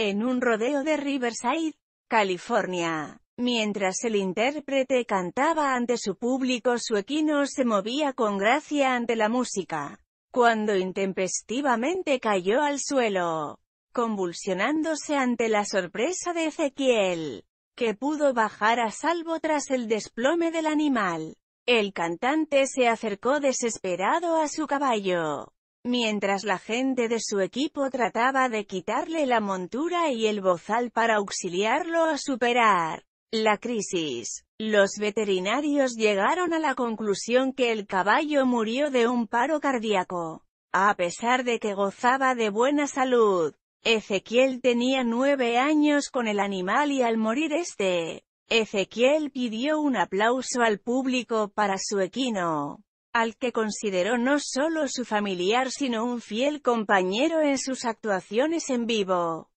en un rodeo de Riverside, California. Mientras el intérprete cantaba ante su público su equino se movía con gracia ante la música, cuando intempestivamente cayó al suelo, convulsionándose ante la sorpresa de Ezequiel, que pudo bajar a salvo tras el desplome del animal. El cantante se acercó desesperado a su caballo, mientras la gente de su equipo trataba de quitarle la montura y el bozal para auxiliarlo a superar la crisis. Los veterinarios llegaron a la conclusión que el caballo murió de un paro cardíaco. A pesar de que gozaba de buena salud, Ezequiel tenía nueve años con el animal y al morir este, Ezequiel pidió un aplauso al público para su equino al que consideró no solo su familiar sino un fiel compañero en sus actuaciones en vivo.